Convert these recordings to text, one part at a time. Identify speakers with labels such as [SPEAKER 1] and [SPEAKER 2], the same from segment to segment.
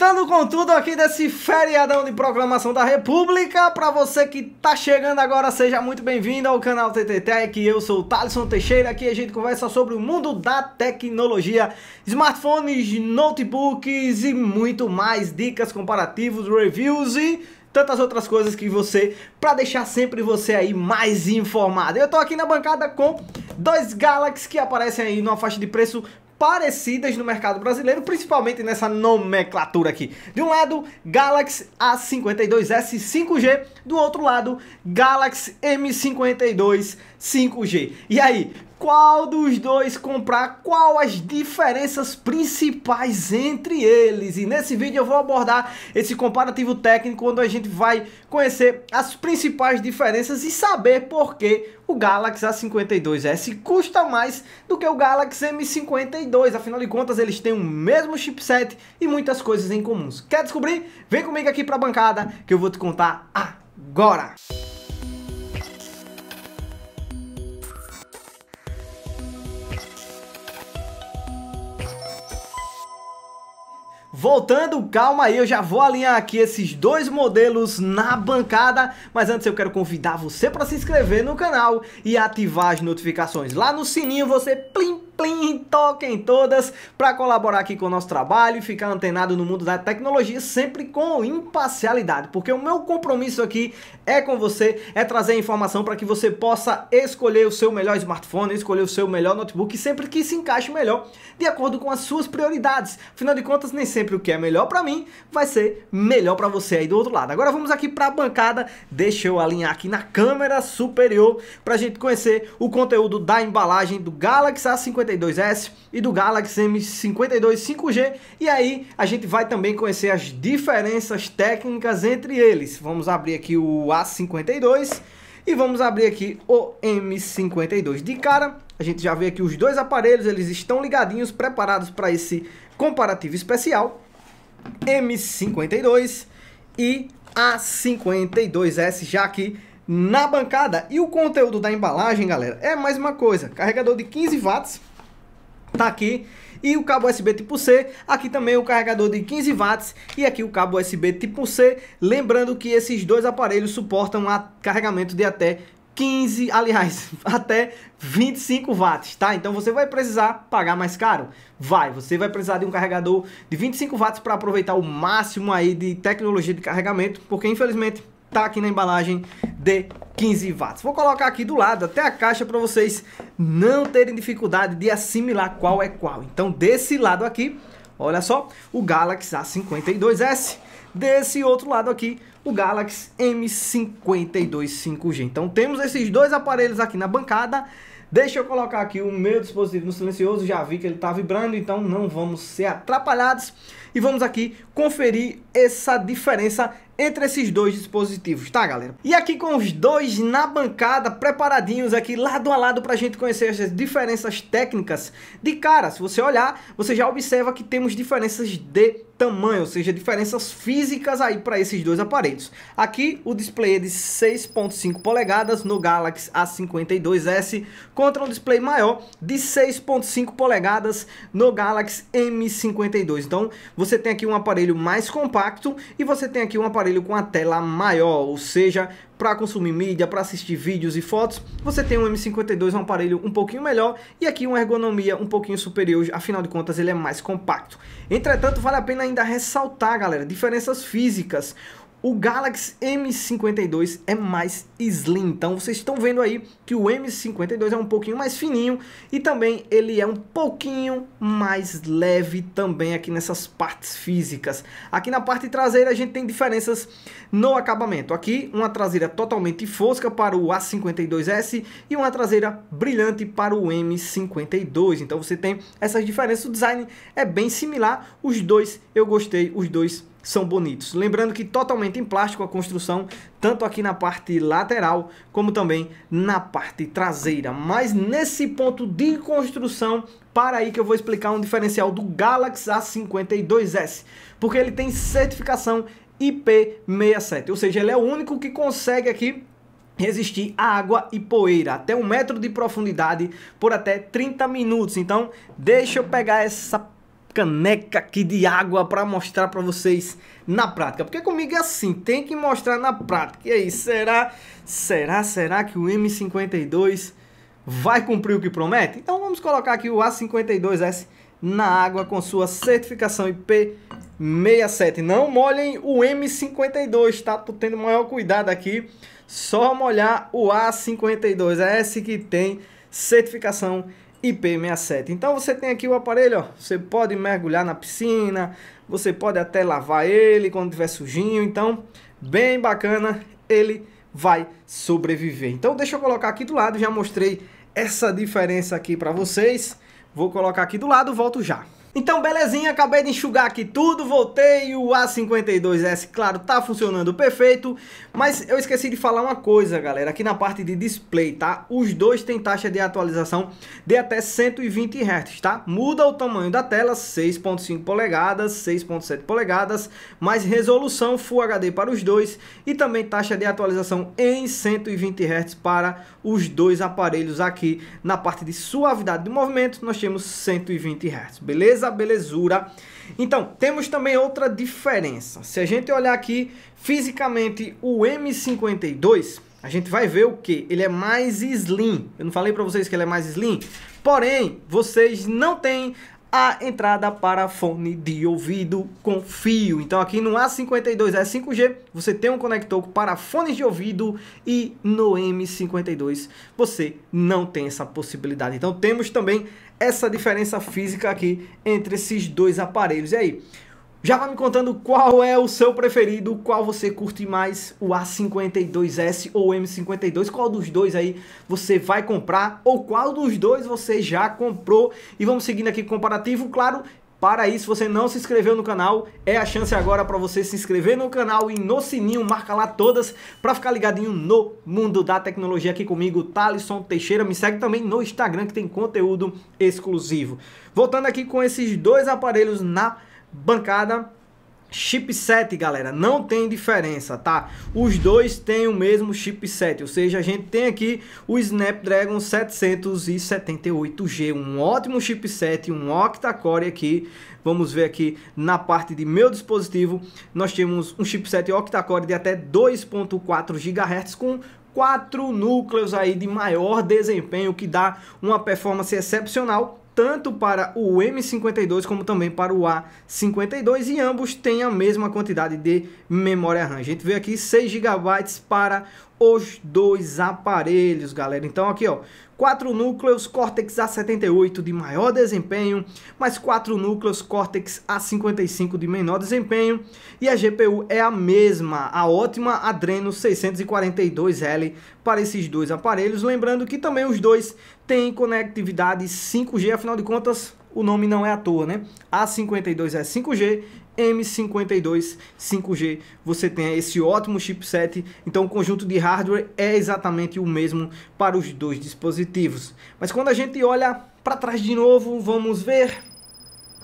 [SPEAKER 1] voltando com tudo aqui desse feriadão de proclamação da República. Para você que tá chegando agora, seja muito bem-vindo ao canal TT Tech. Eu sou o Thaleson Teixeira. Aqui a gente conversa sobre o mundo da tecnologia, smartphones, notebooks e muito mais. Dicas, comparativos, reviews e tantas outras coisas que você para deixar sempre você aí mais informado. Eu tô aqui na bancada com dois Galaxy que aparecem aí numa faixa de preço parecidas no mercado brasileiro, principalmente nessa nomenclatura aqui. De um lado, Galaxy A52s 5G, do outro lado, Galaxy M52 5G. E aí, qual dos dois comprar, qual as diferenças principais entre eles. E nesse vídeo eu vou abordar esse comparativo técnico, onde a gente vai conhecer as principais diferenças e saber por que o Galaxy A52s custa mais do que o Galaxy M52. Afinal de contas, eles têm o mesmo chipset e muitas coisas em comuns. Quer descobrir? Vem comigo aqui para a bancada que eu vou te contar agora. Voltando, calma aí, eu já vou alinhar aqui esses dois modelos na bancada, mas antes eu quero convidar você para se inscrever no canal e ativar as notificações. Lá no sininho você plim plim, toquem todas para colaborar aqui com o nosso trabalho e ficar antenado no mundo da tecnologia sempre com imparcialidade, porque o meu compromisso aqui é com você, é trazer informação para que você possa escolher o seu melhor smartphone, escolher o seu melhor notebook, sempre que se encaixe melhor, de acordo com as suas prioridades. Afinal de contas, nem sempre o que é melhor para mim vai ser melhor para você aí do outro lado. Agora vamos aqui para a bancada, deixa eu alinhar aqui na câmera superior para a gente conhecer o conteúdo da embalagem do Galaxy A50 52S e do Galaxy M52 5G. E aí a gente vai também conhecer as diferenças técnicas entre eles. Vamos abrir aqui o A52 e vamos abrir aqui o M52. De cara, a gente já vê aqui os dois aparelhos, eles estão ligadinhos, preparados para esse comparativo especial. M52 e A52S já aqui na bancada. E o conteúdo da embalagem, galera, é mais uma coisa. Carregador de 15 watts, tá aqui. E o cabo USB tipo C, aqui também o carregador de 15 watts e aqui o cabo USB tipo C. Lembrando que esses dois aparelhos suportam carregamento de até 15, aliás, até 25 watts, tá? Então você vai precisar pagar mais caro? Vai, você vai precisar de um carregador de 25 watts para aproveitar o máximo aí de tecnologia de carregamento, porque infelizmente tá aqui na embalagem de 15 watts. Vou colocar aqui do lado até a caixa para vocês não terem dificuldade de assimilar qual é qual. Então desse lado aqui, olha só, o Galaxy A52s. Desse outro lado aqui, o Galaxy M52 5G. Então temos esses dois aparelhos aqui na bancada. Deixa eu colocar aqui o meu dispositivo no silencioso, já vi que ele está vibrando, então não vamos ser atrapalhados e vamos aqui conferir essa diferença entre esses dois dispositivos, tá galera? E aqui com os dois na bancada, preparadinhos aqui lado a lado para a gente conhecer essas diferenças técnicas. De cara, se você olhar, você já observa que temos diferenças de tamanho, ou seja, diferenças físicas aí para esses dois aparelhos. Aqui o display é de 6.5 polegadas no Galaxy A52s contra um display maior de 6.5 polegadas no Galaxy M52. Então, você tem aqui um aparelho mais compacto e você tem aqui um aparelho com a tela maior, ou seja, para consumir mídia, para assistir vídeos e fotos, você tem um M52, um aparelho um pouquinho melhor e aqui uma ergonomia um pouquinho superior, afinal de contas ele é mais compacto. Entretanto, vale a pena ainda ressaltar, galera, diferenças físicas. O Galaxy M52 é mais slim, então vocês estão vendo aí que o M52 é um pouquinho mais fininho e também ele é um pouquinho mais leve também aqui nessas partes físicas. Aqui na parte traseira a gente tem diferenças no acabamento. Aqui uma traseira totalmente fosca para o A52S e uma traseira brilhante para o M52. Então você tem essas diferenças, o design é bem similar, os dois eu gostei, os dois são bonitos. Lembrando que totalmente em plástico a construção, tanto aqui na parte lateral como também na parte traseira. Mas nesse ponto de construção, para aí que eu vou explicar um diferencial do Galaxy A52s, porque ele tem certificação IP67, ou seja, ele é o único que consegue aqui resistir a água e poeira até um metro de profundidade por até 30 minutos. Então, deixa eu pegar essa caneca aqui de água para mostrar para vocês na prática. Porque comigo é assim, tem que mostrar na prática. E aí, será, será, será que o M52 vai cumprir o que promete? Então vamos colocar aqui o A52S na água com sua certificação IP67. Não molhem o M52, tá? Tô tendo maior cuidado aqui. Só molhar o A52S que tem certificação IP67. IP67. Então você tem aqui o aparelho, ó, você pode mergulhar na piscina, você pode até lavar ele quando tiver sujinho, então bem bacana, ele vai sobreviver. Então deixa eu colocar aqui do lado, já mostrei essa diferença aqui para vocês. Vou colocar aqui do lado, volto já. Então belezinha, acabei de enxugar aqui tudo, voltei, o A52S, claro, tá funcionando perfeito, mas eu esqueci de falar uma coisa, galera, aqui na parte de display, tá? Os dois têm taxa de atualização de até 120 Hz, tá? Muda o tamanho da tela, 6.5 polegadas, 6.7 polegadas, mais resolução Full HD para os dois e também taxa de atualização em 120 Hz para os dois aparelhos aqui. Na parte de suavidade do movimento, nós temos 120 Hz, beleza? beleza, belezura. Então, temos também outra diferença. Se a gente olhar aqui fisicamente o M52, a gente vai ver o que? Ele é mais slim. Eu não falei para vocês que ele é mais slim? Porém, vocês não têm a entrada para fone de ouvido com fio. Então aqui no A52E é 5G você tem um conector para fones de ouvido e no M52 você não tem essa possibilidade. Então temos também essa diferença física aqui entre esses dois aparelhos. E aí, já vai me contando qual é o seu preferido, qual você curte mais, o A52S ou o M52, qual dos dois aí você vai comprar ou qual dos dois você já comprou. E vamos seguindo aqui o comparativo, claro, para isso, você não se inscreveu no canal, é a chance agora para você se inscrever no canal e no sininho, marca lá todas para ficar ligadinho no mundo da tecnologia aqui comigo, Thalisson Teixeira. Me segue também no Instagram que tem conteúdo exclusivo. Voltando aqui com esses dois aparelhos na bancada chipset, galera, não tem diferença, tá? Os dois têm o mesmo chipset, ou seja, a gente tem aqui o Snapdragon 778G, um ótimo chipset, um octa-core aqui. Vamos ver aqui na parte de meu dispositivo, nós temos um chipset octa-core de até 2.4 GHz com quatro núcleos aí de maior desempenho que dá uma performance excepcional tanto para o M52 como também para o A52 e ambos têm a mesma quantidade de memória RAM. A gente vê aqui 6 GB para os dois aparelhos, galera. Então aqui, ó, quatro núcleos Cortex A78 de maior desempenho, mais quatro núcleos Cortex A55 de menor desempenho, e a GPU é a mesma, a ótima Adreno 642L para esses dois aparelhos, lembrando que também os dois têm conectividade 5G, afinal de contas, o nome não é à toa, né? A52 é 5G M52 5G, você tem esse ótimo chipset, então o conjunto de hardware é exatamente o mesmo para os dois dispositivos. Mas quando a gente olha para trás de novo, vamos ver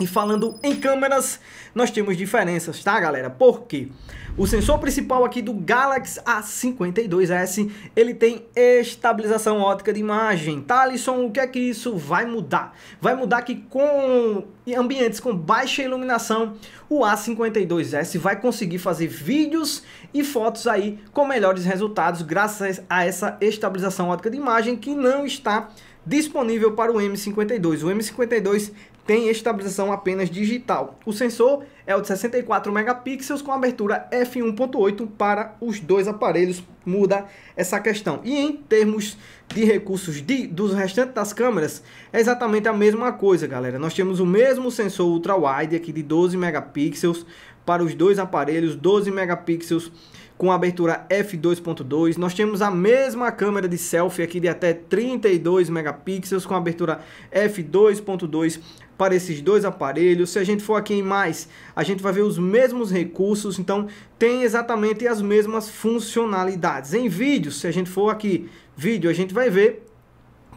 [SPEAKER 1] e falando em câmeras, nós temos diferenças, tá galera? Porque o sensor principal aqui do Galaxy A52s, ele tem estabilização ótica de imagem. Talisson, o que é que isso vai mudar? Vai mudar que com ambientes com baixa iluminação, o A52s vai conseguir fazer vídeos e fotos aí com melhores resultados graças a essa estabilização ótica de imagem que não está disponível para o M52. O M52 tem estabilização apenas digital. O sensor é o de 64 megapixels com abertura f1.8 para os dois aparelhos, muda essa questão. E em termos de recursos de, dos restantes das câmeras, é exatamente a mesma coisa, galera. Nós temos o mesmo sensor ultra-wide aqui de 12 megapixels para os dois aparelhos, 12 megapixels com abertura f2.2. Nós temos a mesma câmera de selfie aqui de até 32 megapixels com abertura f2.2 para esses dois aparelhos. Se a gente for aqui em mais, a gente vai ver os mesmos recursos, então tem exatamente as mesmas funcionalidades. Em vídeo, se a gente for aqui, vídeo, a gente vai ver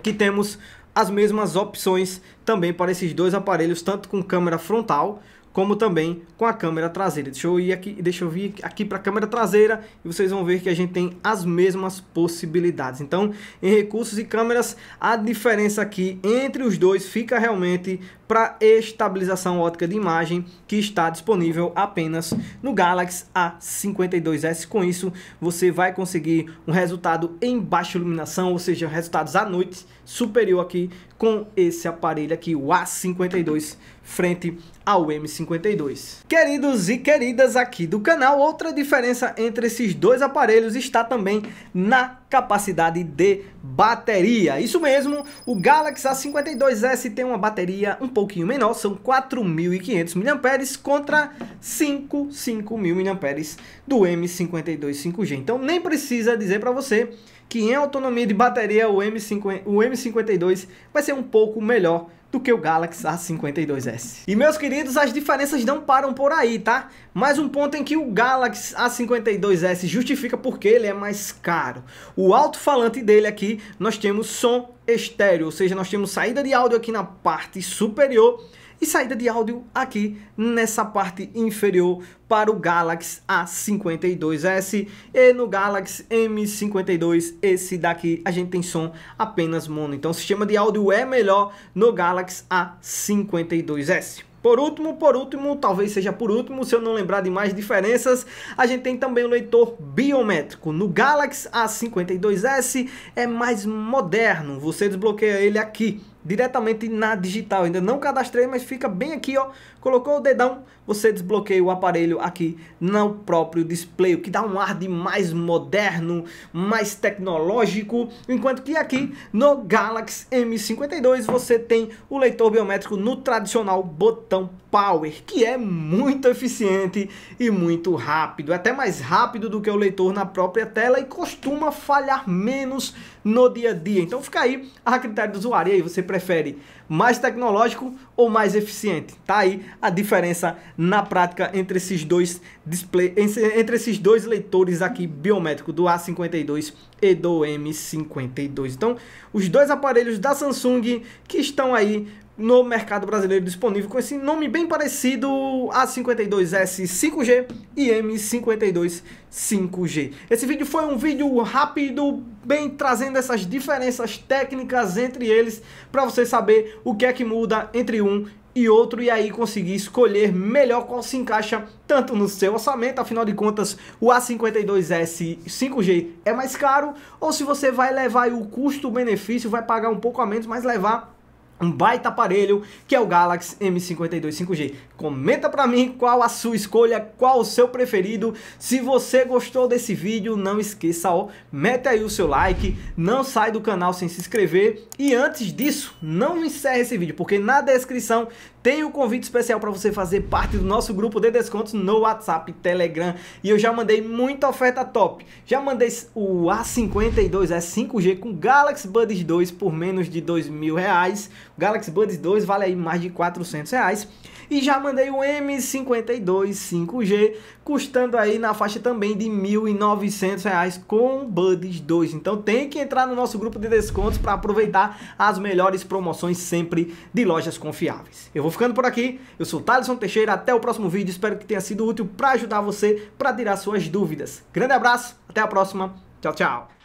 [SPEAKER 1] que temos as mesmas opções também para esses dois aparelhos, tanto com câmera frontal como também com a câmera traseira. Deixa eu ir aqui, deixa eu vir aqui para a câmera traseira e vocês vão ver que a gente tem as mesmas possibilidades. Então, em recursos e câmeras, a diferença aqui entre os dois fica realmente para estabilização ótica de imagem que está disponível apenas no Galaxy A52s. Com isso, você vai conseguir um resultado em baixa iluminação, ou seja, resultados à noite superior aqui com esse aparelho aqui, o A52 frente ao M52. Queridos e queridas aqui do canal, outra diferença entre esses dois aparelhos está também na capacidade de bateria. Isso mesmo, o Galaxy A52s tem uma bateria um pouquinho menor, são 4.500 mAh contra 5.000 mAh do M52 5G. Então nem precisa dizer para você que em autonomia de bateria o, M5, o M52 vai ser um pouco melhor do que o Galaxy A52s. E meus queridos, as diferenças não param por aí, tá? Mais um ponto em que o Galaxy A52s justifica porque ele é mais caro. O alto-falante dele aqui, nós temos som estéreo, ou seja, nós temos saída de áudio aqui na parte superior e saída de áudio aqui nessa parte inferior para o Galaxy A52s e no Galaxy M52 esse daqui a gente tem som apenas mono. Então o sistema de áudio é melhor no Galaxy A52s. Por último, por último, talvez seja por último, se eu não lembrar de mais diferenças, a gente tem também o leitor biométrico. No Galaxy A52s é mais moderno, você desbloqueia ele aqui diretamente na digital. Ainda não cadastrei, mas fica bem aqui, ó. Colocou o dedão, você desbloqueia o aparelho aqui no próprio display, o que dá um ar de mais moderno, mais tecnológico. Enquanto que aqui no Galaxy M52 você tem o leitor biométrico no tradicional botão Power, que é muito eficiente e muito rápido. É até mais rápido do que o leitor na própria tela e costuma falhar menos no dia a dia. Então fica aí a critério do usuário. E aí você precisa prefere? Mais tecnológico ou mais eficiente? Tá aí a diferença na prática entre esses dois display, entre esses dois leitores aqui biométrico do A52 e do M52. Então, os dois aparelhos da Samsung que estão aí no mercado brasileiro disponível com esse nome bem parecido A52S 5G e M52 5G. Esse vídeo foi um vídeo rápido, bem trazendo essas diferenças técnicas entre eles para você saber o que é que muda entre um e outro e aí conseguir escolher melhor qual se encaixa tanto no seu orçamento, afinal de contas o A52S 5G é mais caro, ou se você vai levar o custo-benefício, vai pagar um pouco a menos, mas levar um baita aparelho que é o Galaxy M52 5G. Comenta pra mim qual a sua escolha, qual o seu preferido. Se você gostou desse vídeo, não esqueça, ó, mete aí o seu like, não sai do canal sem se inscrever. E antes disso, não encerre esse vídeo, porque na descrição tem o um convite especial para você fazer parte do nosso grupo de descontos no WhatsApp, Telegram. E eu já mandei muita oferta top. Já mandei o A52S 5G é com Galaxy Buds 2 por menos de R$ mil reais Galaxy Buds 2 vale aí mais de 400 reais. E já mandei o M52 5G, custando aí na faixa também de 1.900 reais com Buds 2. Então tem que entrar no nosso grupo de descontos para aproveitar as melhores promoções sempre de lojas confiáveis. Eu vou ficando por aqui, eu sou Thaleson Teixeira, até o próximo vídeo, espero que tenha sido útil para ajudar você para tirar suas dúvidas. Grande abraço, até a próxima, tchau, tchau.